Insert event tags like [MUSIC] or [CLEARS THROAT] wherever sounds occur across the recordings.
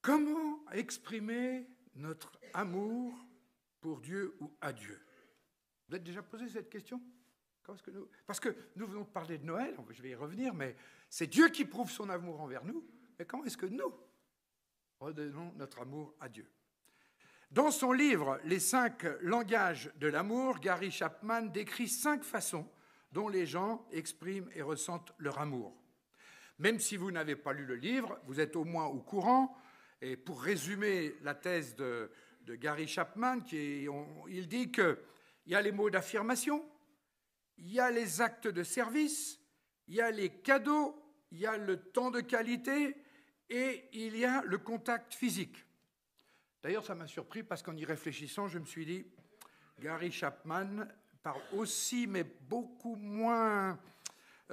Comment exprimer notre amour pour Dieu ou à Dieu Vous êtes déjà posé cette question que nous... Parce que nous venons de parler de Noël, je vais y revenir, mais c'est Dieu qui prouve son amour envers nous. Mais comment est-ce que nous redonnons notre amour à Dieu Dans son livre Les cinq langages de l'amour, Gary Chapman décrit cinq façons dont les gens expriment et ressentent leur amour. Même si vous n'avez pas lu le livre, vous êtes au moins au courant et pour résumer la thèse de, Gary Chapman, qui il dit qu'il y a les mots d'affirmation, il y a les actes de service, il y a les cadeaux, il y a le temps de qualité et il y a le contact physique. D'ailleurs, ça m'a surpris parce qu'en y réfléchissant, je me suis dit, Gary Chapman parle aussi, mais beaucoup moins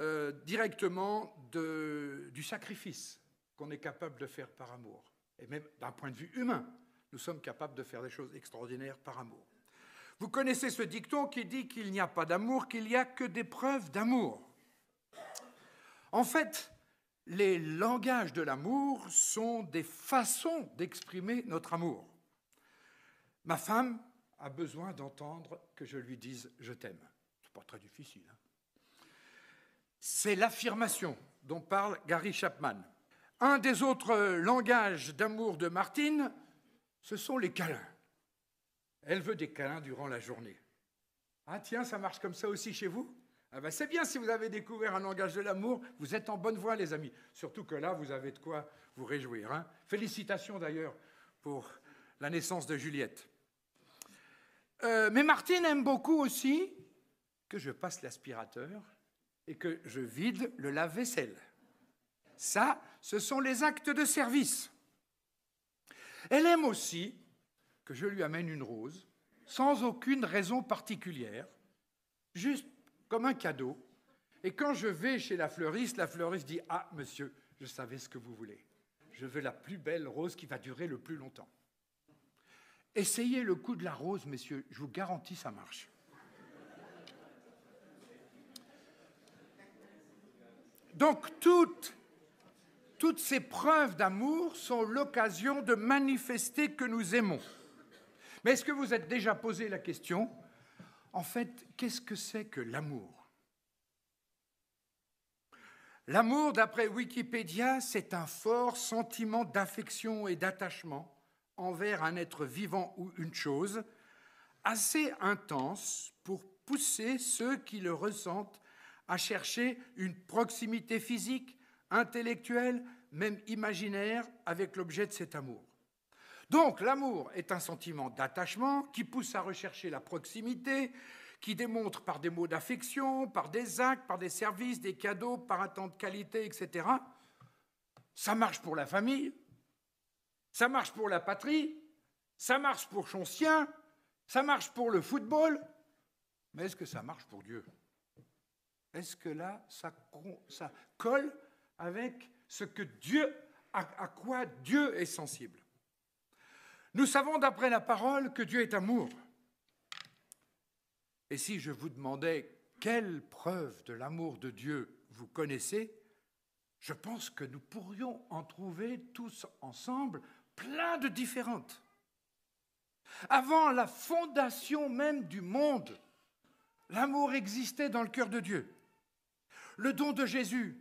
euh, directement, du sacrifice qu'on est capable de faire par amour et même d'un point de vue humain, nous sommes capables de faire des choses extraordinaires par amour. Vous connaissez ce dicton qui dit qu'il n'y a pas d'amour, qu'il n'y a que des preuves d'amour. En fait, les langages de l'amour sont des façons d'exprimer notre amour. Ma femme a besoin d'entendre que je lui dise je t'aime. C'est pas très difficile. Hein. C'est l'affirmation dont parle Gary Chapman. Un des autres euh, langages d'amour de Martine, ce sont les câlins. Elle veut des câlins durant la journée. Ah tiens, ça marche comme ça aussi chez vous ah ben c'est bien si vous avez découvert un langage de l'amour, vous êtes en bonne voie les amis. Surtout que là, vous avez de quoi vous réjouir. Hein. Félicitations d'ailleurs pour la naissance de Juliette. Euh, mais Martine aime beaucoup aussi que je passe l'aspirateur et que je vide le lave-vaisselle. Ça, ce sont les actes de service. Elle aime aussi que je lui amène une rose, sans aucune raison particulière, juste comme un cadeau. Et quand je vais chez la fleuriste, la fleuriste dit Ah, monsieur, je savais ce que vous voulez. Je veux la plus belle rose qui va durer le plus longtemps. Essayez le coup de la rose, messieurs, je vous garantis, ça marche. Donc, toutes toutes ces preuves d'amour sont l'occasion de manifester que nous aimons. Mais est-ce que vous êtes déjà posé la question En fait, qu'est-ce que c'est que l'amour L'amour, d'après Wikipédia, c'est un fort sentiment d'affection et d'attachement envers un être vivant ou une chose, assez intense pour pousser ceux qui le ressentent à chercher une proximité physique, intellectuel, même imaginaire, avec l'objet de cet amour. Donc l'amour est un sentiment d'attachement qui pousse à rechercher la proximité, qui démontre par des mots d'affection, par des actes, par des services, des cadeaux, par un temps de qualité, etc. Ça marche pour la famille, ça marche pour la patrie, ça marche pour son sien, ça marche pour le football, mais est-ce que ça marche pour Dieu Est-ce que là, ça, ça colle avec ce que Dieu, à, quoi Dieu est sensible. Nous savons d'après la parole que Dieu est amour. Et si je vous demandais quelle preuve de l'amour de Dieu vous connaissez, je pense que nous pourrions en trouver tous ensemble plein de différentes. Avant la fondation même du monde, l'amour existait dans le cœur de Dieu. Le don de Jésus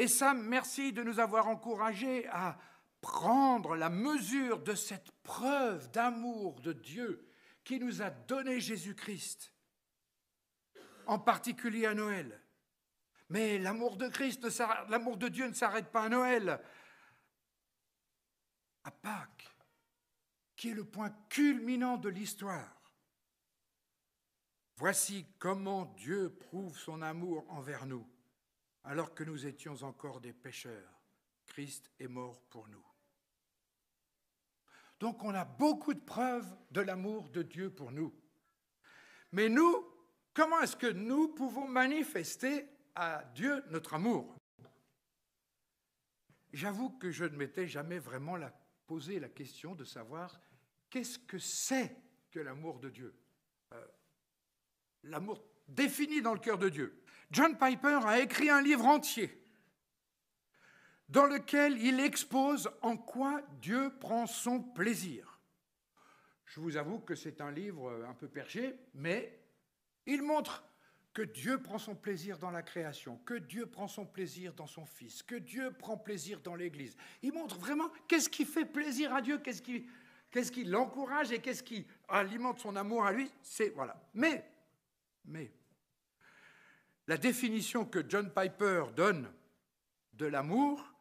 et ça, merci de nous avoir encouragés à prendre la mesure de cette preuve d'amour de Dieu qui nous a donné Jésus-Christ, en particulier à Noël. Mais l'amour de Christ, l'amour de Dieu ne s'arrête pas à Noël, à Pâques, qui est le point culminant de l'histoire. Voici comment Dieu prouve son amour envers nous alors que nous étions encore des pécheurs, Christ est mort pour nous. Donc on a beaucoup de preuves de l'amour de Dieu pour nous. Mais nous, comment est-ce que nous pouvons manifester à Dieu notre amour J'avoue que je ne m'étais jamais vraiment la, posé la question de savoir qu'est-ce que c'est que l'amour de Dieu. Euh, l'amour défini dans le cœur de Dieu. John Piper a écrit un livre entier dans lequel il expose en quoi Dieu prend son plaisir. Je vous avoue que c'est un livre un peu perché, mais il montre que Dieu prend son plaisir dans la création, que Dieu prend son plaisir dans son Fils, que Dieu prend plaisir dans l'Église. Il montre vraiment qu'est-ce qui fait plaisir à Dieu, qu'est-ce qui, qu'est-ce qui l'encourage et qu'est-ce qui alimente son amour à lui. C'est voilà. Mais, mais, la définition que John Piper donne de l'amour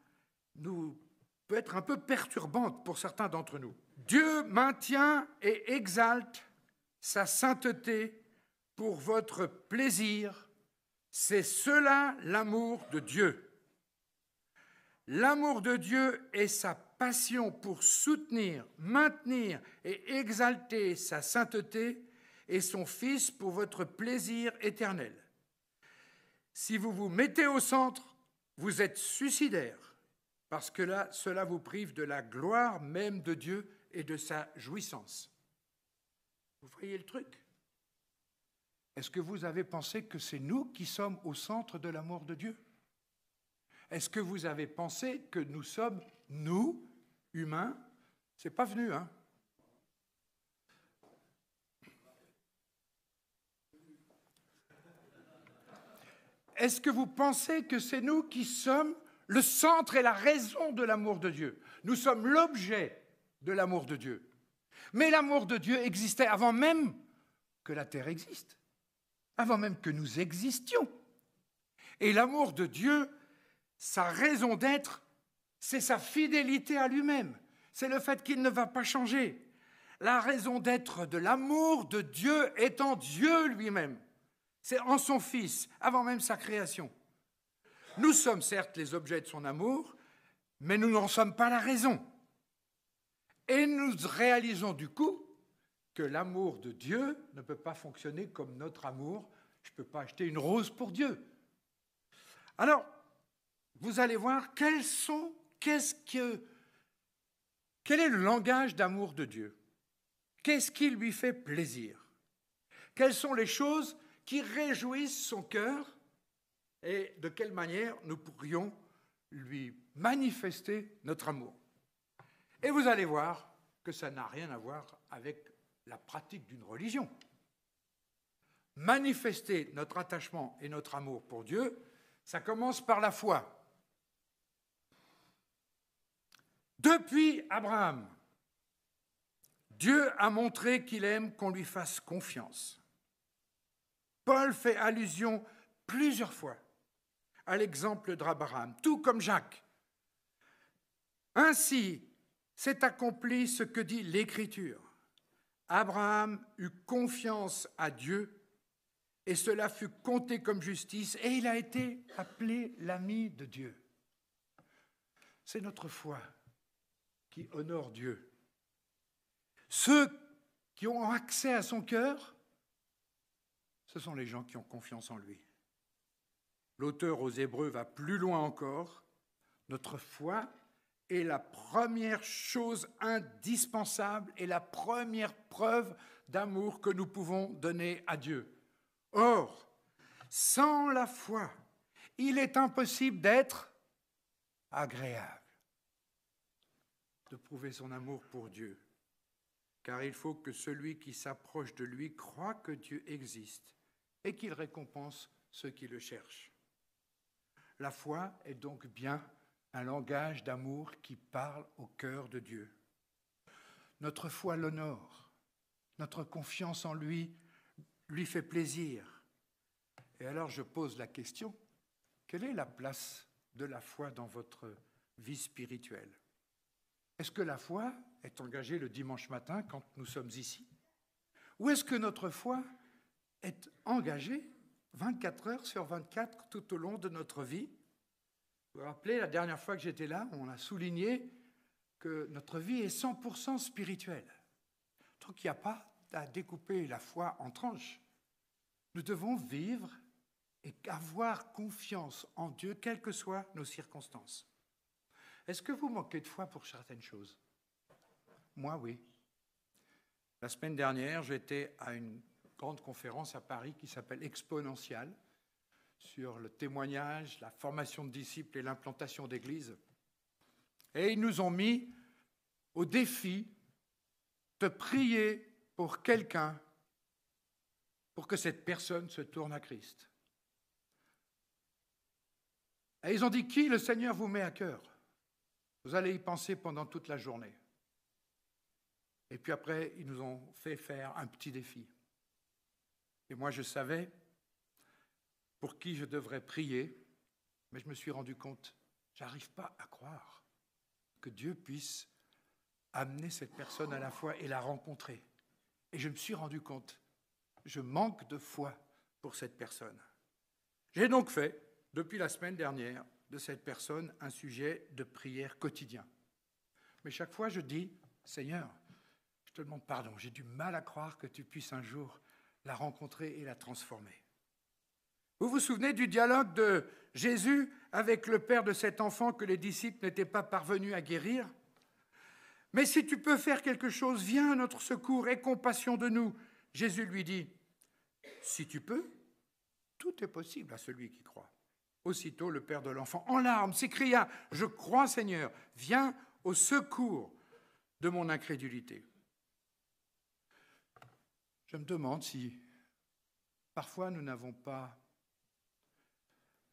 nous peut être un peu perturbante pour certains d'entre nous. Dieu maintient et exalte sa sainteté pour votre plaisir. C'est cela l'amour de Dieu. L'amour de Dieu est sa passion pour soutenir, maintenir et exalter sa sainteté et son Fils pour votre plaisir éternel. Si vous vous mettez au centre, vous êtes suicidaire, parce que là, cela vous prive de la gloire même de Dieu et de sa jouissance. Vous voyez le truc Est-ce que vous avez pensé que c'est nous qui sommes au centre de l'amour de Dieu Est-ce que vous avez pensé que nous sommes, nous, humains C'est pas venu, hein est-ce que vous pensez que c'est nous qui sommes le centre et la raison de l'amour de Dieu Nous sommes l'objet de l'amour de Dieu. Mais l'amour de Dieu existait avant même que la terre existe, avant même que nous existions. Et l'amour de Dieu, sa raison d'être, c'est sa fidélité à lui-même, c'est le fait qu'il ne va pas changer. La raison d'être de l'amour de Dieu est en Dieu lui-même. C'est en son Fils, avant même sa création. Nous sommes certes les objets de son amour, mais nous n'en sommes pas la raison. Et nous réalisons du coup que l'amour de Dieu ne peut pas fonctionner comme notre amour. Je ne peux pas acheter une rose pour Dieu. Alors, vous allez voir quels sont, qu'est-ce que, quel est le langage d'amour de Dieu Qu'est-ce qui lui fait plaisir Quelles sont les choses qui réjouissent son cœur et de quelle manière nous pourrions lui manifester notre amour. Et vous allez voir que ça n'a rien à voir avec la pratique d'une religion. Manifester notre attachement et notre amour pour Dieu, ça commence par la foi. Depuis Abraham, Dieu a montré qu'il aime qu'on lui fasse confiance. Paul fait allusion plusieurs fois à l'exemple d'Abraham, tout comme Jacques. Ainsi s'est accompli ce que dit l'Écriture. Abraham eut confiance à Dieu et cela fut compté comme justice et il a été appelé l'ami de Dieu. C'est notre foi qui honore Dieu. Ceux qui ont accès à son cœur ce sont les gens qui ont confiance en lui. L'auteur aux Hébreux va plus loin encore. Notre foi est la première chose indispensable et la première preuve d'amour que nous pouvons donner à Dieu. Or, sans la foi, il est impossible d'être agréable, de prouver son amour pour Dieu, car il faut que celui qui s'approche de lui croit que Dieu existe et qu'il récompense ceux qui le cherchent. La foi est donc bien un langage d'amour qui parle au cœur de Dieu. Notre foi l'honore, notre confiance en lui lui fait plaisir. Et alors je pose la question, quelle est la place de la foi dans votre vie spirituelle Est-ce que la foi est engagée le dimanche matin quand nous sommes ici Ou est-ce que notre foi engagé 24 heures sur 24 tout au long de notre vie. Vous vous rappelez, la dernière fois que j'étais là, on a souligné que notre vie est 100% spirituelle. Donc il n'y a pas à découper la foi en tranches. Nous devons vivre et avoir confiance en Dieu, quelles que soient nos circonstances. Est-ce que vous manquez de foi pour certaines choses Moi, oui. La semaine dernière, j'étais à une grande conférence à Paris qui s'appelle Exponentiale sur le témoignage, la formation de disciples et l'implantation d'église. Et ils nous ont mis au défi de prier pour quelqu'un pour que cette personne se tourne à Christ. Et ils ont dit, qui le Seigneur vous met à cœur Vous allez y penser pendant toute la journée. Et puis après, ils nous ont fait faire un petit défi. Et moi, je savais pour qui je devrais prier, mais je me suis rendu compte, j'arrive pas à croire que Dieu puisse amener cette personne à la foi et la rencontrer. Et je me suis rendu compte, je manque de foi pour cette personne. J'ai donc fait, depuis la semaine dernière, de cette personne un sujet de prière quotidien. Mais chaque fois, je dis, Seigneur, je te demande pardon, j'ai du mal à croire que tu puisses un jour la rencontrer et la transformer. Vous vous souvenez du dialogue de Jésus avec le père de cet enfant que les disciples n'étaient pas parvenus à guérir Mais si tu peux faire quelque chose, viens à notre secours, et compassion de nous. Jésus lui dit, si tu peux, tout est possible à celui qui croit. Aussitôt le père de l'enfant, en larmes, s'écria, Je crois Seigneur, viens au secours de mon incrédulité. Je me demande si parfois nous n'avons pas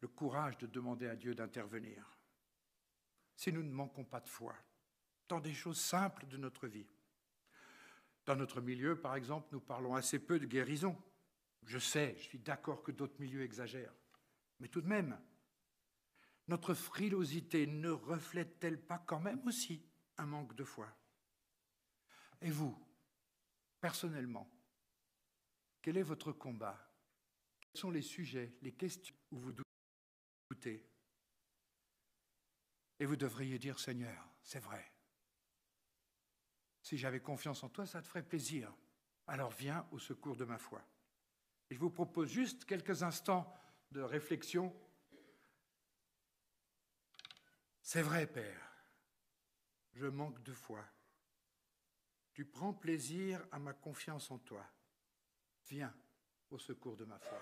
le courage de demander à Dieu d'intervenir, si nous ne manquons pas de foi dans des choses simples de notre vie. Dans notre milieu, par exemple, nous parlons assez peu de guérison. Je sais, je suis d'accord que d'autres milieux exagèrent, mais tout de même, notre frilosité ne reflète-t-elle pas quand même aussi un manque de foi Et vous, personnellement, quel est votre combat Quels sont les sujets, les questions où vous doutez Et vous devriez dire, Seigneur, c'est vrai. Si j'avais confiance en toi, ça te ferait plaisir. Alors viens au secours de ma foi. je vous propose juste quelques instants de réflexion. C'est vrai, Père, je manque de foi. Tu prends plaisir à ma confiance en toi. Viens au secours de ma foi.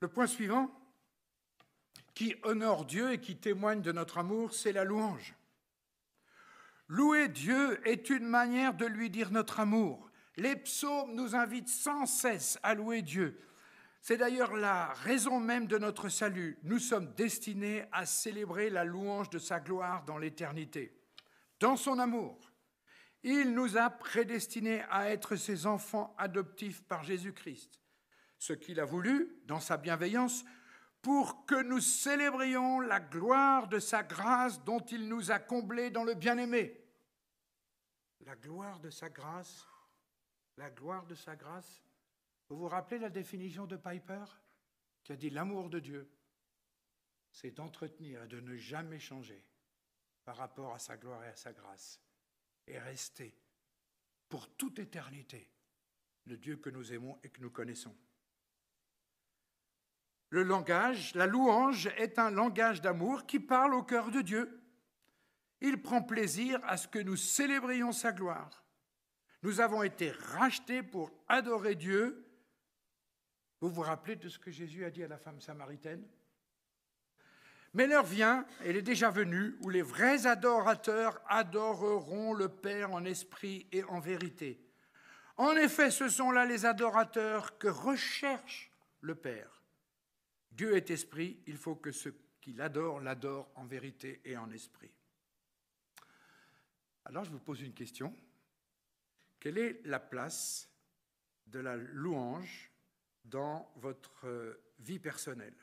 Le point suivant, qui honore Dieu et qui témoigne de notre amour, c'est la louange. Louer Dieu est une manière de lui dire notre amour. Les psaumes nous invitent sans cesse à louer Dieu. C'est d'ailleurs la raison même de notre salut. Nous sommes destinés à célébrer la louange de sa gloire dans l'éternité. Dans son amour, il nous a prédestinés à être ses enfants adoptifs par Jésus-Christ, ce qu'il a voulu, dans sa bienveillance, pour que nous célébrions la gloire de sa grâce dont il nous a comblés dans le bien-aimé la gloire de sa grâce, la gloire de sa grâce. Vous vous rappelez la définition de Piper qui a dit l'amour de Dieu, c'est d'entretenir et de ne jamais changer par rapport à sa gloire et à sa grâce, et rester pour toute éternité le Dieu que nous aimons et que nous connaissons. Le langage, la louange est un langage d'amour qui parle au cœur de Dieu. Il prend plaisir à ce que nous célébrions sa gloire. Nous avons été rachetés pour adorer Dieu. Vous vous rappelez de ce que Jésus a dit à la femme samaritaine mais l'heure vient, elle est déjà venue, où les vrais adorateurs adoreront le Père en esprit et en vérité. En effet, ce sont là les adorateurs que recherche le Père. Dieu est esprit, il faut que ceux qui l'adorent l'adorent en vérité et en esprit. Alors je vous pose une question. Quelle est la place de la louange dans votre euh, vie personnelle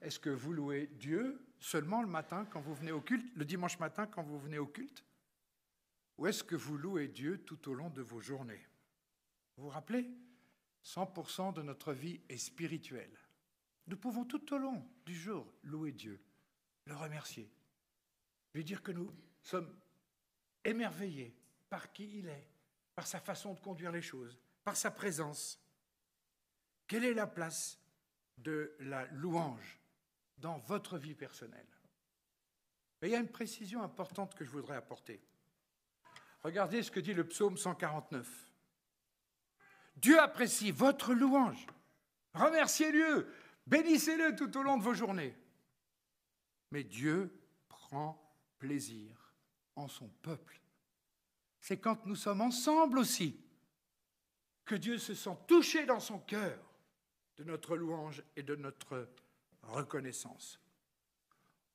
Est-ce que vous louez Dieu seulement le matin quand vous venez au culte, le dimanche matin quand vous venez au culte Ou est-ce que vous louez Dieu tout au long de vos journées Vous vous rappelez 100% de notre vie est spirituelle. Nous pouvons tout au long du jour louer Dieu, le remercier, lui dire que nous sommes émerveillé par qui il est, par sa façon de conduire les choses, par sa présence. Quelle est la place de la louange dans votre vie personnelle Mais Il y a une précision importante que je voudrais apporter. Regardez ce que dit le psaume 149. Dieu apprécie votre louange. Remerciez-le, bénissez-le tout au long de vos journées. Mais Dieu prend plaisir en son peuple. C'est quand nous sommes ensemble aussi que Dieu se sent touché dans son cœur de notre louange et de notre reconnaissance.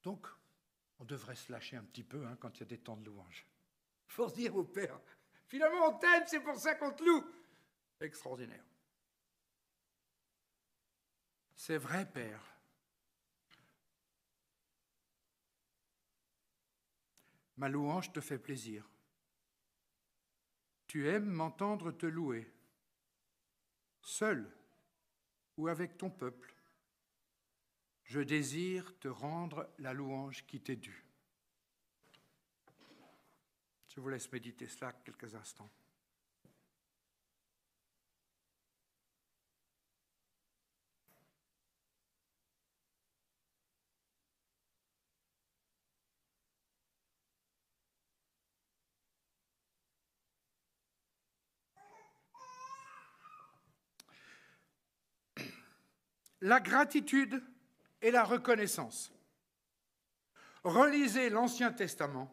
Donc, on devrait se lâcher un petit peu hein, quand il y a des temps de louange. Il faut se dire au Père, finalement on t'aime, c'est pour ça qu'on te loue. Extraordinaire. C'est vrai, Père, Ma louange te fait plaisir. Tu aimes m'entendre te louer, seul ou avec ton peuple. Je désire te rendre la louange qui t'est due. Je vous laisse méditer cela quelques instants. la gratitude et la reconnaissance. Relisez l'Ancien Testament,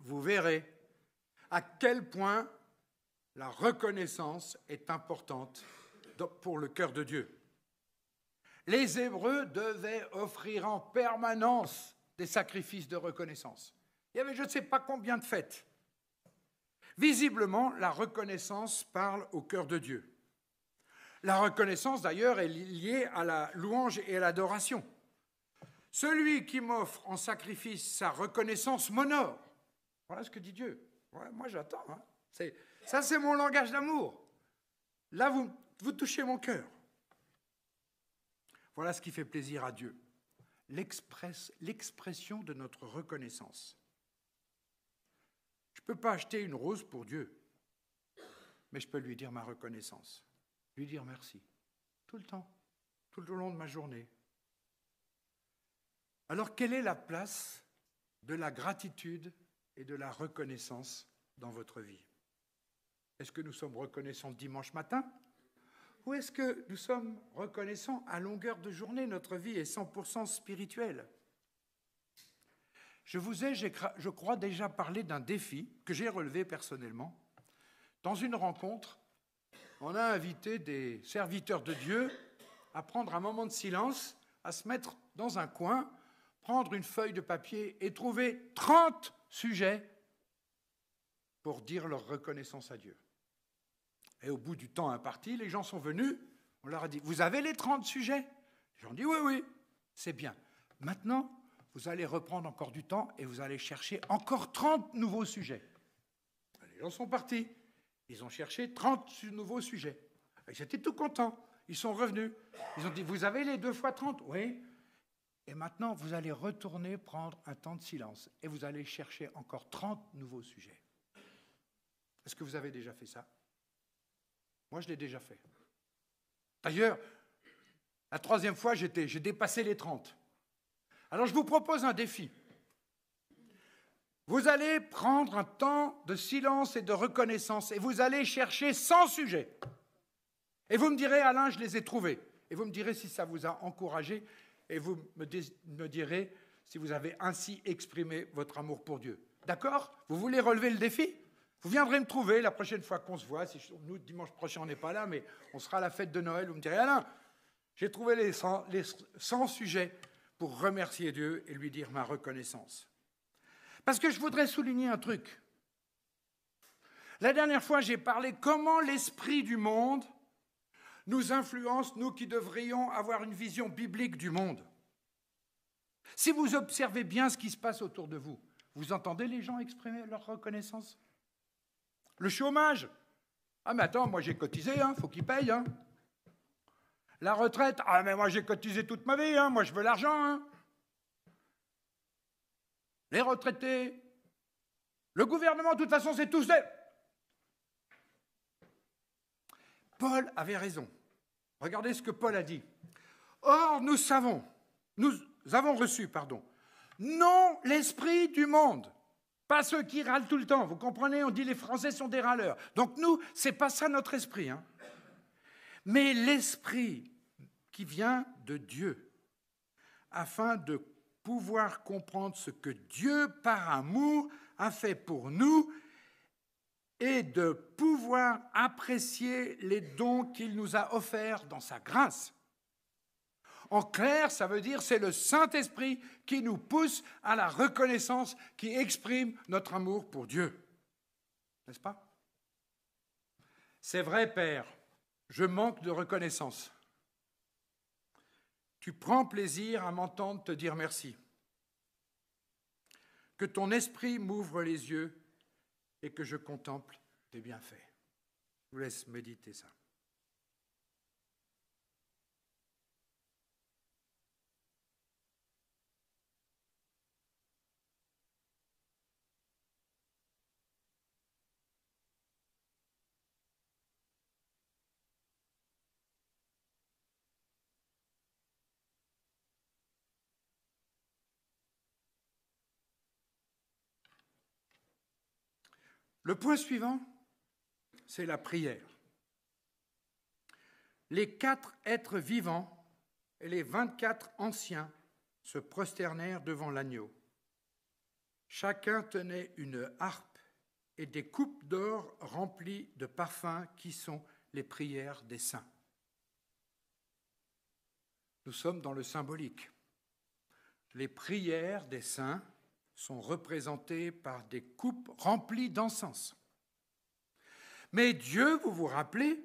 vous verrez à quel point la reconnaissance est importante pour le cœur de Dieu. Les Hébreux devaient offrir en permanence des sacrifices de reconnaissance. Il y avait je ne sais pas combien de fêtes. Visiblement, la reconnaissance parle au cœur de Dieu. La reconnaissance, d'ailleurs, est liée à la louange et à l'adoration. Celui qui m'offre en sacrifice sa reconnaissance m'honore. Voilà ce que dit Dieu. moi, j'attends. Hein. Ça, c'est mon langage d'amour. Là, vous, vous touchez mon cœur. Voilà ce qui fait plaisir à Dieu. L'expression de notre reconnaissance. Je ne peux pas acheter une rose pour Dieu, mais je peux lui dire ma reconnaissance lui dire merci, tout le temps, tout le long de ma journée. Alors quelle est la place de la gratitude et de la reconnaissance dans votre vie Est-ce que nous sommes reconnaissants dimanche matin Ou est-ce que nous sommes reconnaissants à longueur de journée Notre vie est 100% spirituelle. Je vous ai, je crois, déjà parlé d'un défi que j'ai relevé personnellement dans une rencontre on a invité des serviteurs de Dieu à prendre un moment de silence, à se mettre dans un coin, prendre une feuille de papier et trouver 30 sujets pour dire leur reconnaissance à Dieu. Et au bout du temps imparti, les gens sont venus, on leur a dit, vous avez les 30 sujets Les gens ont dit, oui, oui, c'est bien. Maintenant, vous allez reprendre encore du temps et vous allez chercher encore 30 nouveaux sujets. Les gens sont partis. Ils ont cherché 30 nouveaux sujets. Ils étaient tout contents. Ils sont revenus. Ils ont dit, vous avez les deux fois 30 Oui. Et maintenant, vous allez retourner prendre un temps de silence et vous allez chercher encore 30 nouveaux sujets. Est-ce que vous avez déjà fait ça Moi, je l'ai déjà fait. D'ailleurs, la troisième fois, j'ai dépassé les 30. Alors, je vous propose un défi. Vous allez prendre un temps de silence et de reconnaissance et vous allez chercher sans sujet. Et vous me direz, Alain, je les ai trouvés. Et vous me direz si ça vous a encouragé et vous me, direz si vous avez ainsi exprimé votre amour pour Dieu. D'accord Vous voulez relever le défi Vous viendrez me trouver la prochaine fois qu'on se voit. Si nous, dimanche prochain, on n'est pas là, mais on sera à la fête de Noël. Vous me direz, Alain, j'ai trouvé les 100 sujets pour remercier Dieu et lui dire ma reconnaissance. Parce que je voudrais souligner un truc. La dernière fois, j'ai parlé comment l'esprit du monde nous influence, nous qui devrions avoir une vision biblique du monde. Si vous observez bien ce qui se passe autour de vous, vous entendez les gens exprimer leur reconnaissance Le chômage Ah mais attends, moi j'ai cotisé, il hein, faut qu'ils payent. Hein. La retraite Ah mais moi j'ai cotisé toute ma vie, hein, moi je veux l'argent les retraités, le gouvernement, de toute façon, c'est tous des... Paul avait raison. Regardez ce que Paul a dit. Or, nous savons, nous avons reçu, pardon, non l'esprit du monde, pas ceux qui râlent tout le temps. Vous comprenez, on dit les Français sont des râleurs. Donc nous, c'est pas ça notre esprit. Hein. Mais l'esprit qui vient de Dieu, afin de pouvoir comprendre ce que Dieu, par amour, a fait pour nous et de pouvoir apprécier les dons qu'il nous a offerts dans sa grâce. En clair, ça veut dire c'est le Saint-Esprit qui nous pousse à la reconnaissance, qui exprime notre amour pour Dieu. N'est-ce pas C'est vrai, Père, je manque de reconnaissance. Tu prends plaisir à m'entendre te dire merci. Que ton esprit m'ouvre les yeux et que je contemple tes bienfaits. Je vous laisse méditer ça. Le point suivant, c'est la prière. Les quatre êtres vivants et les vingt-quatre anciens se prosternèrent devant l'agneau. Chacun tenait une harpe et des coupes d'or remplies de parfums qui sont les prières des saints. Nous sommes dans le symbolique. Les prières des saints sont représentés par des coupes remplies d'encens. Mais Dieu, vous vous rappelez,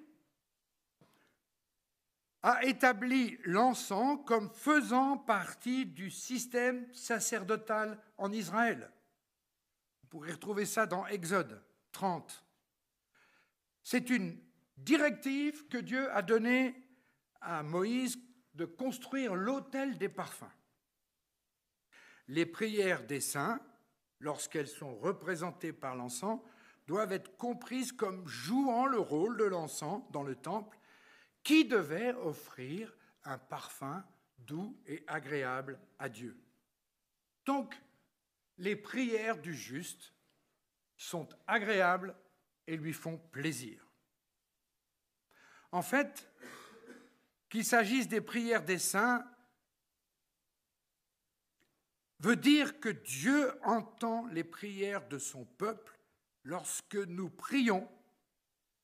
a établi l'encens comme faisant partie du système sacerdotal en Israël. Vous pourrez retrouver ça dans Exode 30. C'est une directive que Dieu a donnée à Moïse de construire l'autel des parfums les prières des saints, lorsqu'elles sont représentées par l'encens, doivent être comprises comme jouant le rôle de l'encens dans le temple, qui devait offrir un parfum doux et agréable à Dieu. Donc, les prières du juste sont agréables et lui font plaisir. En fait, qu'il s'agisse des prières des saints veut dire que Dieu entend les prières de son peuple lorsque nous prions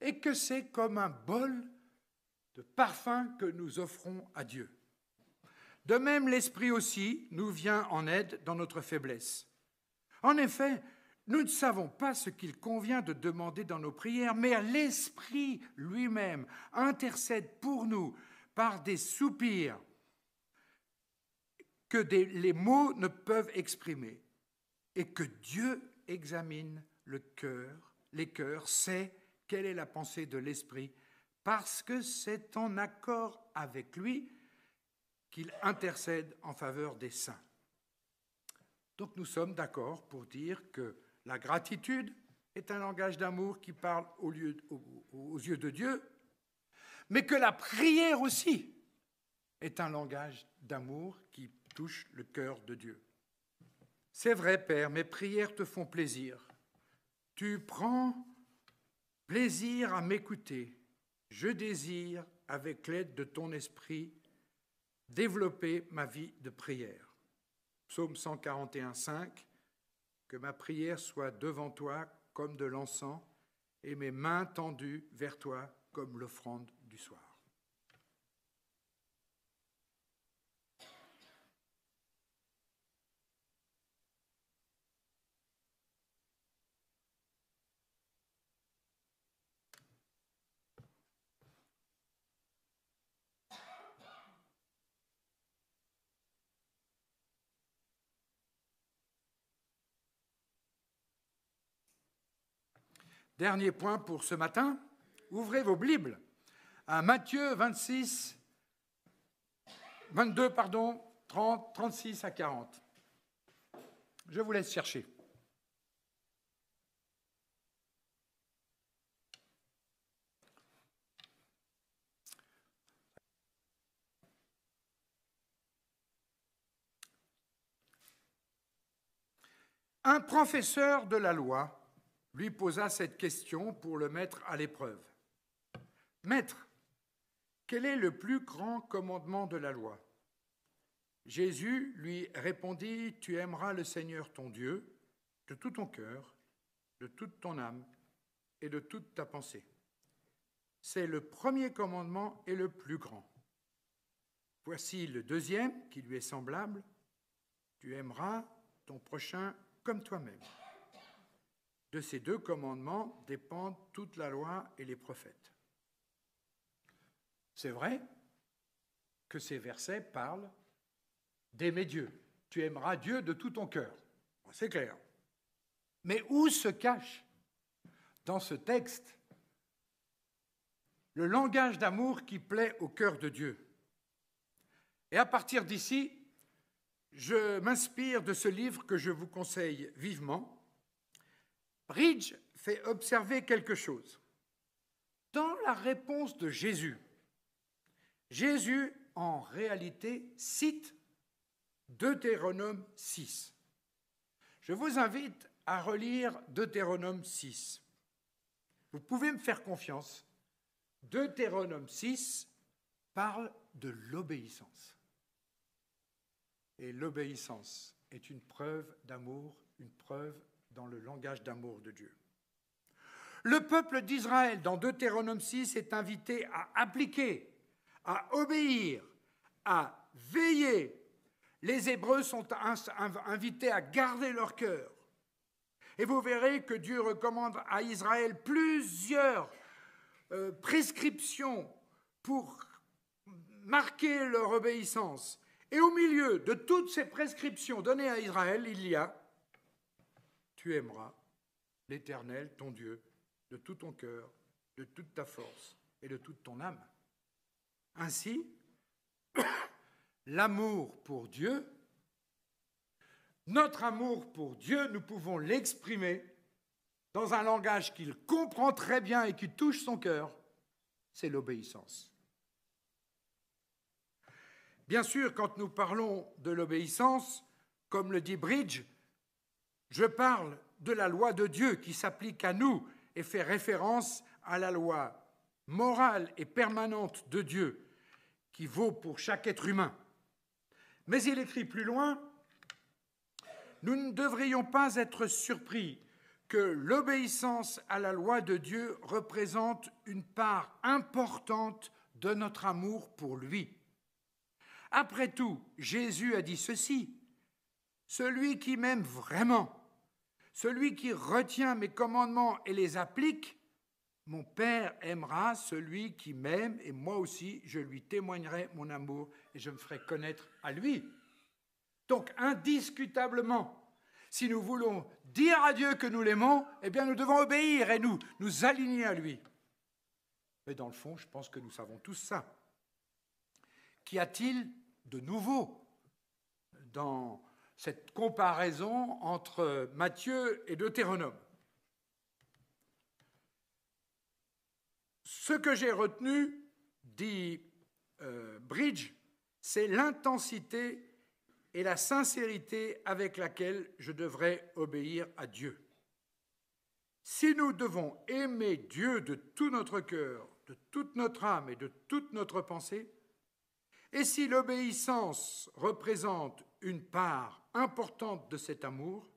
et que c'est comme un bol de parfum que nous offrons à Dieu. De même, l'Esprit aussi nous vient en aide dans notre faiblesse. En effet, nous ne savons pas ce qu'il convient de demander dans nos prières, mais l'Esprit lui-même intercède pour nous par des soupirs que les mots ne peuvent exprimer et que Dieu examine le cœur, les cœurs, sait quelle est la pensée de l'esprit parce que c'est en accord avec lui qu'il intercède en faveur des saints. Donc nous sommes d'accord pour dire que la gratitude est un langage d'amour qui parle aux yeux de Dieu, mais que la prière aussi est un langage d'amour qui parle touche le cœur de Dieu. C'est vrai, Père, mes prières te font plaisir. Tu prends plaisir à m'écouter. Je désire, avec l'aide de ton esprit, développer ma vie de prière. Psaume 141, 5. Que ma prière soit devant toi comme de l'encens et mes mains tendues vers toi comme l'offrande du soir. Dernier point pour ce matin, ouvrez vos Bibles à Matthieu 26, 22, pardon, 30, 36 à 40. Je vous laisse chercher. Un professeur de la loi lui posa cette question pour le mettre à l'épreuve. Maître, quel est le plus grand commandement de la loi Jésus lui répondit, Tu aimeras le Seigneur ton Dieu de tout ton cœur, de toute ton âme et de toute ta pensée. C'est le premier commandement et le plus grand. Voici le deuxième qui lui est semblable, Tu aimeras ton prochain comme toi-même. De ces deux commandements dépendent toute la loi et les prophètes. C'est vrai que ces versets parlent d'aimer Dieu. Tu aimeras Dieu de tout ton cœur. C'est clair. Mais où se cache dans ce texte le langage d'amour qui plaît au cœur de Dieu Et à partir d'ici, je m'inspire de ce livre que je vous conseille vivement, Ridge fait observer quelque chose. Dans la réponse de Jésus, Jésus en réalité cite Deutéronome 6. Je vous invite à relire Deutéronome 6. Vous pouvez me faire confiance. Deutéronome 6 parle de l'obéissance. Et l'obéissance est une preuve d'amour, une preuve dans le langage d'amour de Dieu. Le peuple d'Israël, dans Deutéronome 6, est invité à appliquer, à obéir, à veiller. Les Hébreux sont invités à garder leur cœur. Et vous verrez que Dieu recommande à Israël plusieurs euh, prescriptions pour marquer leur obéissance. Et au milieu de toutes ces prescriptions données à Israël, il y a tu aimeras l'Éternel, ton Dieu, de tout ton cœur, de toute ta force et de toute ton âme. Ainsi, [COUGHS] l'amour pour Dieu, notre amour pour Dieu, nous pouvons l'exprimer dans un langage qu'il comprend très bien et qui touche son cœur, c'est l'obéissance. Bien sûr, quand nous parlons de l'obéissance, comme le dit Bridge, je parle de la loi de Dieu qui s'applique à nous et fait référence à la loi morale et permanente de Dieu qui vaut pour chaque être humain. Mais il écrit plus loin, nous ne devrions pas être surpris que l'obéissance à la loi de Dieu représente une part importante de notre amour pour lui. Après tout, Jésus a dit ceci, celui qui m'aime vraiment, celui qui retient mes commandements et les applique, mon Père aimera celui qui m'aime et moi aussi je lui témoignerai mon amour et je me ferai connaître à lui. Donc indiscutablement, si nous voulons dire à Dieu que nous l'aimons, eh bien nous devons obéir et nous nous aligner à lui. Mais dans le fond, je pense que nous savons tous ça. Qu'y a-t-il de nouveau dans cette comparaison entre Matthieu et Deutéronome. Ce que j'ai retenu, dit euh, Bridge, c'est l'intensité et la sincérité avec laquelle je devrais obéir à Dieu. Si nous devons aimer Dieu de tout notre cœur, de toute notre âme et de toute notre pensée, et si l'obéissance représente une part importante de cet amour,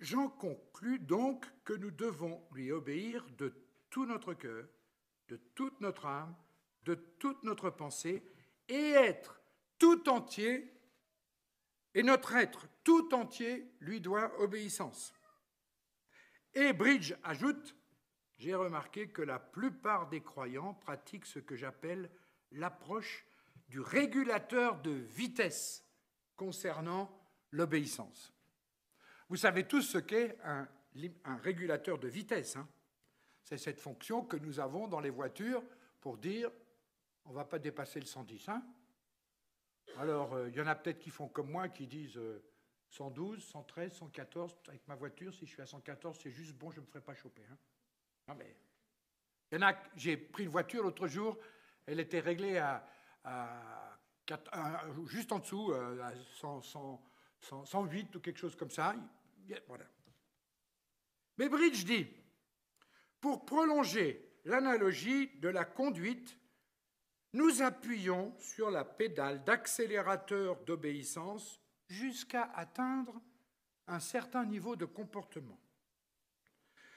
j'en conclus donc que nous devons lui obéir de tout notre cœur, de toute notre âme, de toute notre pensée, et être tout entier, et notre être tout entier lui doit obéissance. Et Bridge ajoute, j'ai remarqué que la plupart des croyants pratiquent ce que j'appelle l'approche du régulateur de vitesse concernant l'obéissance. Vous savez tous ce qu'est un, régulateur de vitesse. Hein. C'est cette fonction que nous avons dans les voitures pour dire on ne va pas dépasser le 110. Hein Alors, euh, il y en a peut-être qui font comme moi, qui disent 112, 113, 114. Avec ma voiture, si je suis à 114, c'est juste bon, je ne me ferai pas choper. Hein. non, mais. Il y en a, j'ai pris une voiture l'autre jour, elle était réglée à, juste en dessous, euh, à 100 108 ou quelque chose comme ça. Mais Bridge dit, pour prolonger l'analogie de la conduite, nous appuyons sur la pédale d'accélérateur d'obéissance jusqu'à atteindre un certain niveau de comportement.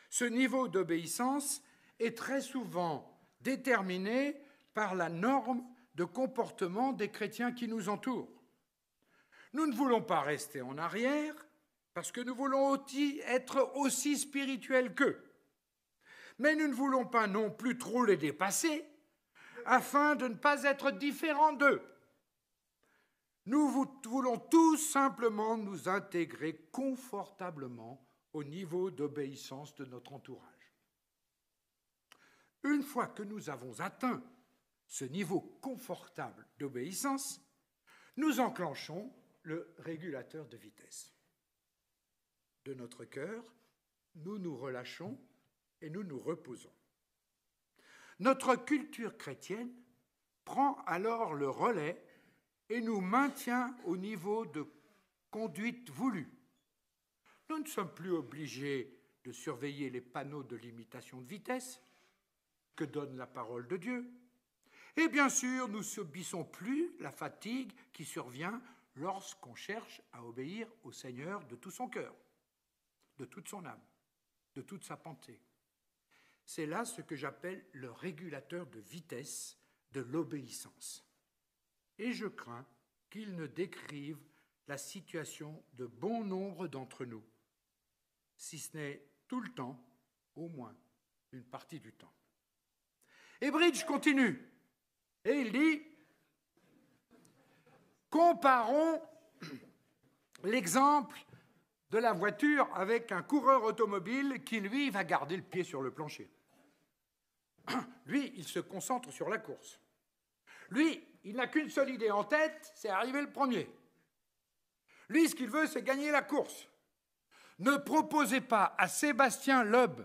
Ce niveau d'obéissance est très souvent déterminé par la norme de comportement des chrétiens qui nous entourent. Nous ne voulons pas rester en arrière parce que nous voulons aussi être aussi spirituels qu'eux. Mais nous ne voulons pas non plus trop les dépasser afin de ne pas être différents d'eux. Nous voulons tout simplement nous intégrer confortablement au niveau d'obéissance de notre entourage. Une fois que nous avons atteint ce niveau confortable d'obéissance, nous enclenchons le régulateur de vitesse. De notre cœur, nous nous relâchons et nous nous reposons. Notre culture chrétienne prend alors le relais et nous maintient au niveau de conduite voulue. Nous ne sommes plus obligés de surveiller les panneaux de limitation de vitesse que donne la parole de Dieu. Et bien sûr, nous subissons plus la fatigue qui survient lorsqu'on cherche à obéir au Seigneur de tout son cœur, de toute son âme, de toute sa pensée. C'est là ce que j'appelle le régulateur de vitesse de l'obéissance. Et je crains qu'il ne décrive la situation de bon nombre d'entre nous, si ce n'est tout le temps, au moins une partie du temps. Et Bridge continue, et il dit, Comparons l'exemple de la voiture avec un coureur automobile qui, lui, va garder le pied sur le plancher. [CLEARS THROAT] Lui, il se concentre sur la course. Lui, il n'a qu'une seule idée en tête, c'est arriver le premier. Lui, ce qu'il veut, c'est gagner la course. Ne proposez pas à Sébastien Loeb,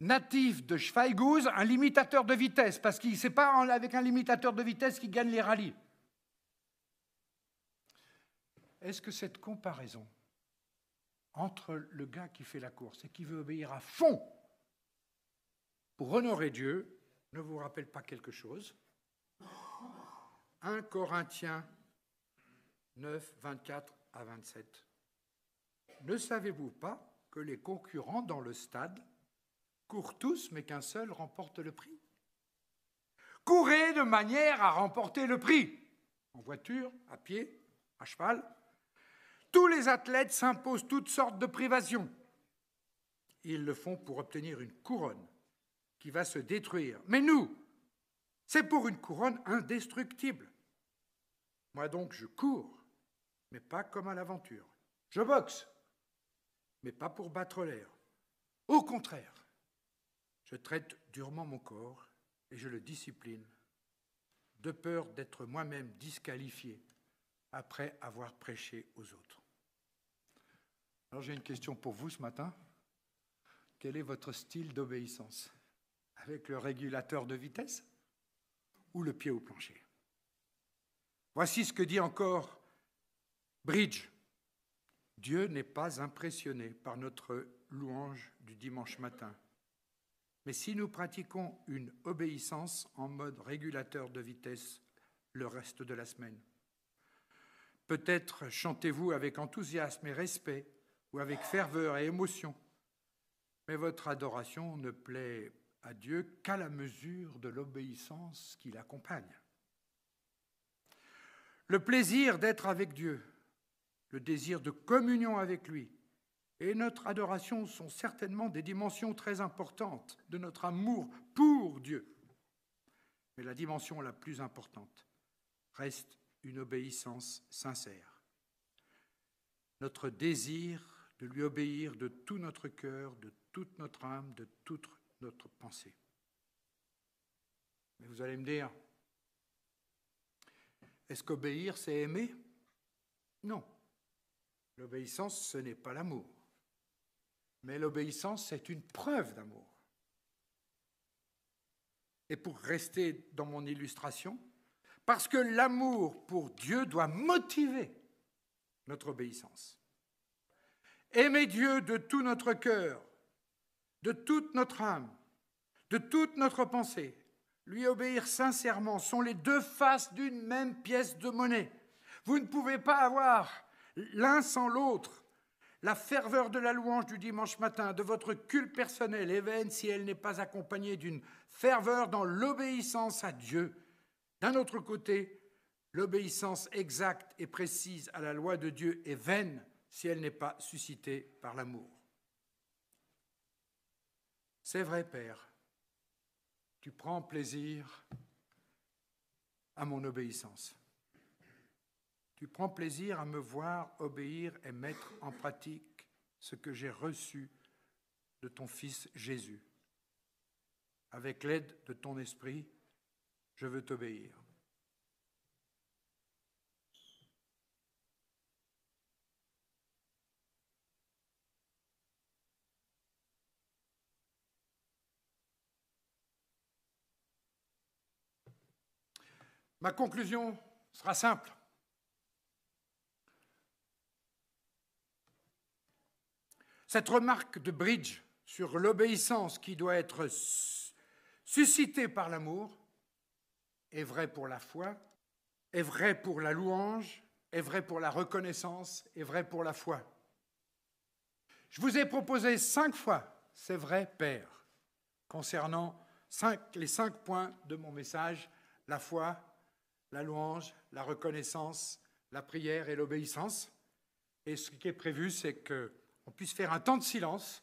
natif de Schweigouz, un limitateur de vitesse, parce qu'il ne sait pas avec un limitateur de vitesse qui gagne les rallyes est-ce que cette comparaison entre le gars qui fait la course et qui veut obéir à fond pour honorer Dieu ne vous rappelle pas quelque chose 1 Corinthiens 9, 24 à 27. Ne savez-vous pas que les concurrents dans le stade courent tous, mais qu'un seul remporte le prix Courez de manière à remporter le prix, en voiture, à pied, à cheval, tous les athlètes s'imposent toutes sortes de privations. Ils le font pour obtenir une couronne qui va se détruire. Mais nous, c'est pour une couronne indestructible. Moi donc, je cours, mais pas comme à l'aventure. Je boxe, mais pas pour battre l'air. Au contraire, je traite durement mon corps et je le discipline, de peur d'être moi-même disqualifié après avoir prêché aux autres. Alors j'ai une question pour vous ce matin. Quel est votre style d'obéissance Avec le régulateur de vitesse ou le pied au plancher Voici ce que dit encore Bridge. Dieu n'est pas impressionné par notre louange du dimanche matin. Mais si nous pratiquons une obéissance en mode régulateur de vitesse le reste de la semaine, peut-être chantez-vous avec enthousiasme et respect ou avec ferveur et émotion. Mais votre adoration ne plaît à Dieu qu'à la mesure de l'obéissance qui l'accompagne. Le plaisir d'être avec Dieu, le désir de communion avec lui et notre adoration sont certainement des dimensions très importantes de notre amour pour Dieu. Mais la dimension la plus importante reste une obéissance sincère. Notre désir de lui obéir de tout notre cœur, de toute notre âme, de toute notre pensée. Mais vous allez me dire, est-ce qu'obéir, c'est aimer Non. L'obéissance, ce n'est pas l'amour. Mais l'obéissance, c'est une preuve d'amour. Et pour rester dans mon illustration, parce que l'amour pour Dieu doit motiver notre obéissance. Aimer Dieu de tout notre cœur, de toute notre âme, de toute notre pensée, lui obéir sincèrement sont les deux faces d'une même pièce de monnaie. Vous ne pouvez pas avoir l'un sans l'autre. La ferveur de la louange du dimanche matin, de votre culte personnel, est eh vaine si elle n'est pas accompagnée d'une ferveur dans l'obéissance à Dieu. D'un autre côté, l'obéissance exacte et précise à la loi de Dieu est vaine si elle n'est pas suscitée par l'amour. C'est vrai, Père, tu prends plaisir à mon obéissance. Tu prends plaisir à me voir obéir et mettre en pratique ce que j'ai reçu de ton Fils Jésus. Avec l'aide de ton esprit, je veux t'obéir. Ma conclusion sera simple. Cette remarque de Bridge sur l'obéissance qui doit être suscitée par l'amour est vraie pour la foi, est vraie pour la louange, est vraie pour la reconnaissance, est vraie pour la foi. Je vous ai proposé cinq fois c'est vrai, Père, concernant les cinq points de mon message, la foi, la louange, la reconnaissance, la prière et l'obéissance. Et ce qui est prévu, c'est qu'on puisse faire un temps de silence.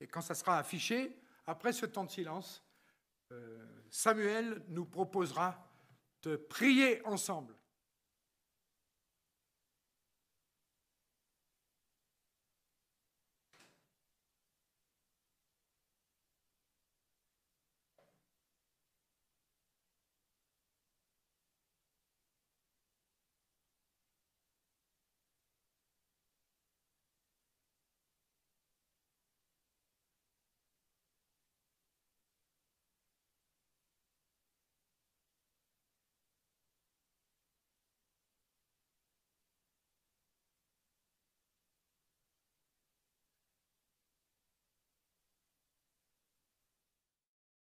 Et quand ça sera affiché, après ce temps de silence, euh, Samuel nous proposera de prier ensemble.